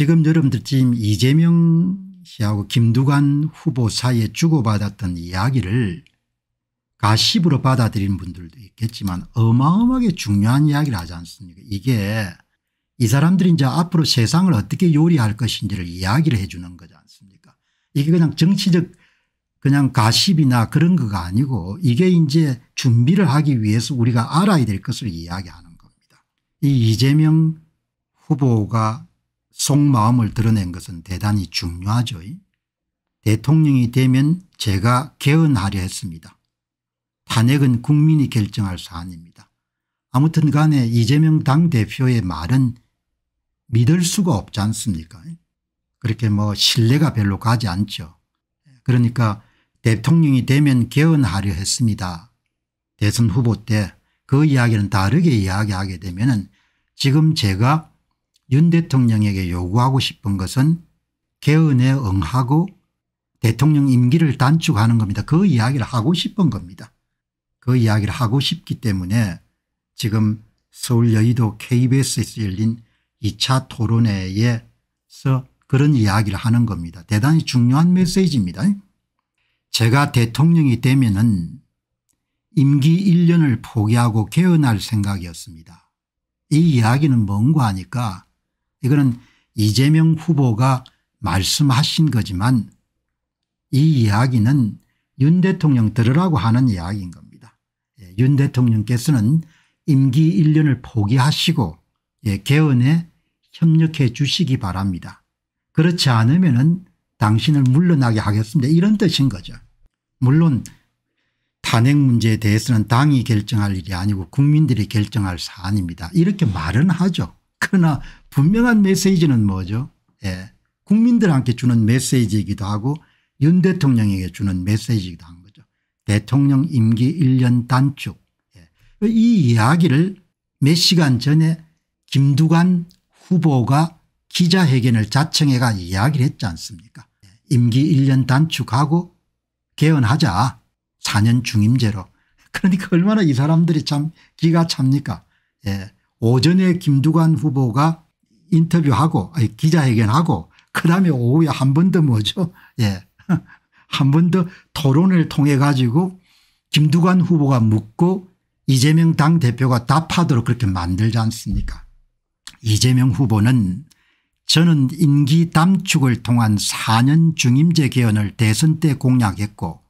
지금 여러분들 지금 이재명 씨하고 김두관 후보 사이에 주고받았던 이야기를 가십으로 받아들인 분들도 있겠지만 어마어마하게 중요한 이야기를 하지 않습니까 이게 이 사람들이 이제 앞으로 세상을 어떻게 요리할 것인지를 이야기를 해주는 거지 않습니까 이게 그냥 정치적 그냥 가십이나 그런 거가 아니고 이게 이제 준비를 하기 위해서 우리가 알아야 될 것을 이야기하는 겁니다. 이 이재명 후보가 속마음을 드러낸 것은 대단히 중요하죠. 대통령이 되면 제가 개헌하려 했습니다. 탄핵은 국민이 결정할 사안입니다. 아무튼 간에 이재명 당대표의 말은 믿을 수가 없지 않습니까 그렇게 뭐 신뢰가 별로 가지 않죠. 그러니까 대통령이 되면 개헌하려 했습니다. 대선 후보 때 그 이야기는 다르게 이야기하게 되면 은 지금 제가 윤 대통령에게 요구하고 싶은 것은 개헌에 응하고 대통령 임기를 단축하는 겁니다. 그 이야기를 하고 싶은 겁니다. 그 이야기를 하고 싶기 때문에 지금 서울 여의도 KBS에서 열린 2차 토론회에서 그런 이야기를 하는 겁니다. 대단히 중요한 메시지입니다. 제가 대통령이 되면은 임기 1년을 포기하고 개헌할 생각이었습니다. 이 이야기는 뭔가 하니까 이거는 이재명 후보가 말씀하신 거지만 이 이야기는 윤 대통령 들으라고 하는 이야기인 겁니다. 예, 윤 대통령께서는 임기 1년을 포기하시고 예, 개헌에 협력해 주시기 바랍니다. 그렇지 않으면 당신을 물러나게 하겠습니다. 이런 뜻인 거죠. 물론 탄핵 문제에 대해서는 당이 결정할 일이 아니고 국민들이 결정할 사안입니다. 이렇게 말은 하죠. 그러나 분명한 메시지는 뭐죠 예. 국민들한테 주는 메시지이기도 하고 윤 대통령에게 주는 메시지이기도 한 거죠. 대통령 임기 1년 단축. 예. 이 이야기를 몇 시간 전에 김두관 후보가 기자회견을 자청해가 이야기를 했지 않습니까 예. 임기 1년 단축하고 개헌하자 4년 중임제로 그러니까 얼마나 이 사람들이 참 기가 찹니까 예. 오전에 김두관 후보가 인터뷰하고 기자회견하고 그다음에 오후에 한 번 더 뭐죠 예. 한 번 더 토론을 통해 가지고 김두관 후보가 묻고 이재명 당대표가 답하도록 그렇게 만들지 않습니까 이재명 후보는 저는 임기 담축을 통한 4년 중임제 개헌을 대선 때 공약했고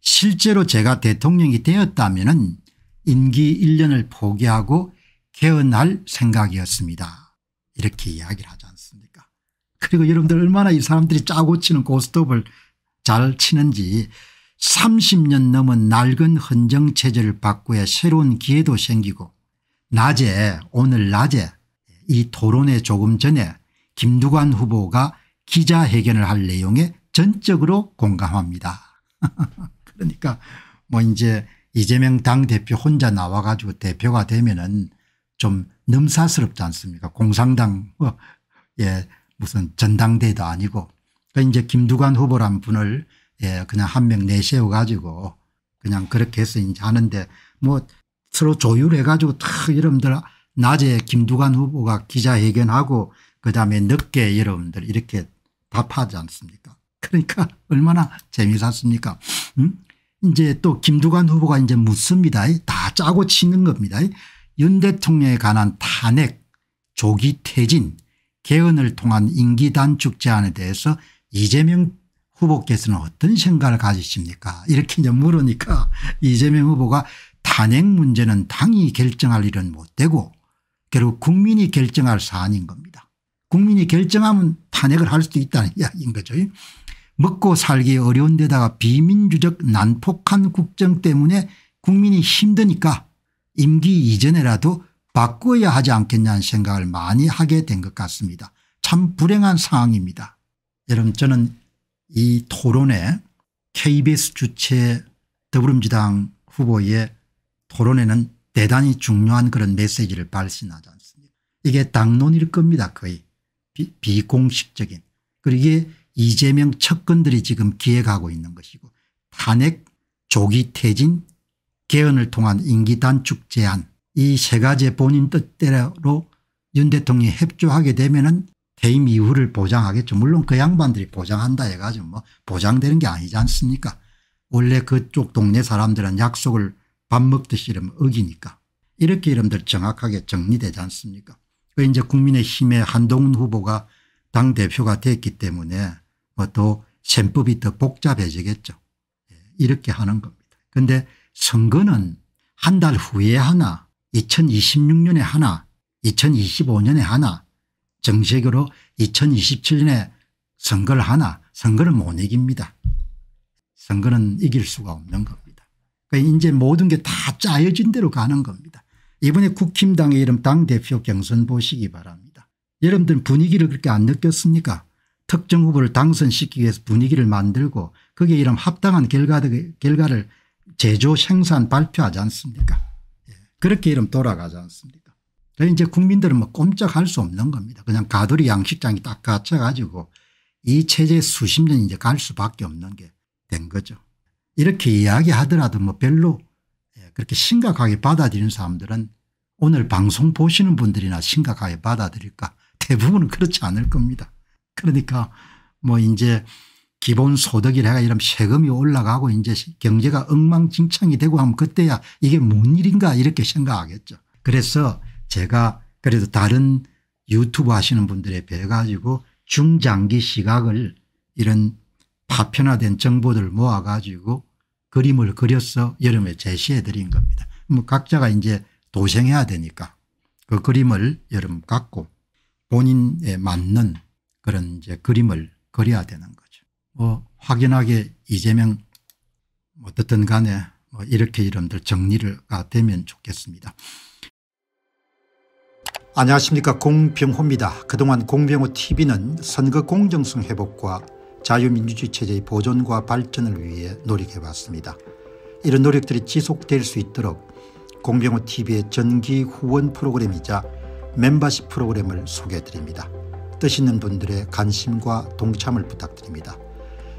실제로 제가 대통령이 되었다면 임기 1년을 포기하고 개헌할 생각이었습니다. 이렇게 이야기를 하지 않습니까 그리고 여러분들 얼마나 이 사람들이 짜고 치는 고스톱을 잘 치는지 30년 넘은 낡은 헌정체제를 바꿔야 새로운 기회도 생기고 낮에 오늘 낮에 이 토론회 조금 전에 김두관 후보가 기자회견을 할 내용에 전적으로 공감합니다. 그러니까 뭐 이제 이재명 당대표 혼자 나와 가지고 대표가 되면은 좀 넘사스럽지 않습니까 공산당 어, 예 무슨 전당대도 아니고 그러니까 이제 김두관 후보란 분을 예 그냥 한 명 내세워 가지고 그냥 그렇게 해서 이제 하는데 뭐 서로 조율해 가지고 탁 여러분들 낮에 김두관 후보가 기자회견하고 그다음에 늦게 여러분들 이렇게 답하지 않습니까 그러니까 얼마나 재미있었습니까 음? 이제 또 김두관 후보가 이제 묻습니다. 다 짜고 치는 겁니다. 윤 대통령에 관한 탄핵 조기 퇴진 개헌을 통한 임기 단축 제안에 대해서 이재명 후보께서는 어떤 생각을 가지십니까 이렇게 이제 물으니까 이재명 후보가 탄핵 문제는 당이 결정할 일은 못 되고 결국 국민이 결정할 사안인 겁니다. 국민이 결정하면 탄핵을 할 수도 있다는 이야기인 거죠. 먹고 살기 어려운 데다가 비민주적 난폭한 국정 때문에 국민이 힘드니까 임기 이전에라도 바꿔야 하지 않겠냐는 생각을 많이 하게 된 것 같습니다. 참 불행한 상황입니다. 여러분 저는 이 토론에 KBS 주최 더불어민주당 후보의 토론에는 대단히 중요한 그런 메시지를 발신하지 않습니다. 이게 당론일 겁니다. 거의 비, 공식적인 그리고 이 이재명 측근들이 지금 기획하고 있는 것이고 탄핵 조기 퇴진 개헌을 통한 임기단축 제한이 세 가지 의 본인 뜻대로 윤 대통령이 협조하게 되면 은 퇴임 이후를 보장하겠죠. 물론 그 양반들이 보장한다 해가지고 뭐 보장되는 게 아니지 않습니까 원래 그쪽 동네 사람들은 약속을 밥 먹듯이 이러면 어기니까 이렇게 이름들 정확하게 정리되지 않습니까 그 이제 국민의힘의 한동훈 후보가 당대표가 됐기 때문에 뭐또 셈법이 더 복잡해지겠죠. 예, 이렇게 하는 겁니다. 그런데 선거는 한 달 후에 하나 2026년에 하나 2025년에 하나 정식으로 2027년에 선거를 하나 선거를 못 이깁니다. 선거는 이길 수가 없는 겁니다. 그러니 이제 모든 게 다 짜여진 대로 가는 겁니다. 이번에 국힘당의 이름 당대표 경선 보시기 바랍니다. 여러분들 분위기를 그렇게 안 느꼈습니까 특정 후보를 당선시키기 위해서 분위기를 만들고 그게 이런 합당한 결과를 제조 생산 발표하지 않습니까 예, 그렇게 이름 돌아가지 않습니까 이제 국민들은 뭐 꼼짝할 수 없는 겁니다. 그냥 가두리 양식장이 딱 갇혀가지고 이 체제 수십 년 이제 갈 수밖에 없는 게 된 거죠. 이렇게 이야기하더라도 뭐 별로 예, 그렇게 심각하게 받아들이는 사람들은 오늘 방송 보시는 분들이나 심각하게 받아들일까 대부분은 그렇지 않을 겁니다. 그러니까 뭐 이제 기본소득이라 가 이런 세금이 올라가고 이제 경제가 엉망진창이 되고 하면 그때야 이게 뭔 일인가 이렇게 생각하겠죠. 그래서 제가 그래도 다른 유튜브 하시는 분들에 비해 가지고 중장기 시각을 이런 파편화된 정보들 모아 가지고 그림을 그려서 여름에 제시해 드린 겁니다. 뭐 각자가 이제 도생해야 되니까 그 그림을 여름 갖고 본인에 맞는 그런 이제 그림을 그려야 되는 거죠. 뭐 확연하게 이재명 뭐 어떻든 간에 뭐 이렇게 이름들 정리가 되면 좋겠습니다. 안녕하십니까 공병호입니다. 그동안 공병호TV는 선거 공정성 회복과 자유민주주의 체제의 보존과 발전을 위해 노력해왔습니다. 이런 노력들이 지속될 수 있도록 공병호TV의 전기 후원 프로그램이자 멤버십 프로그램을 소개해드립니다. 뜻 있는 분들의 관심과 동참을 부탁드립니다.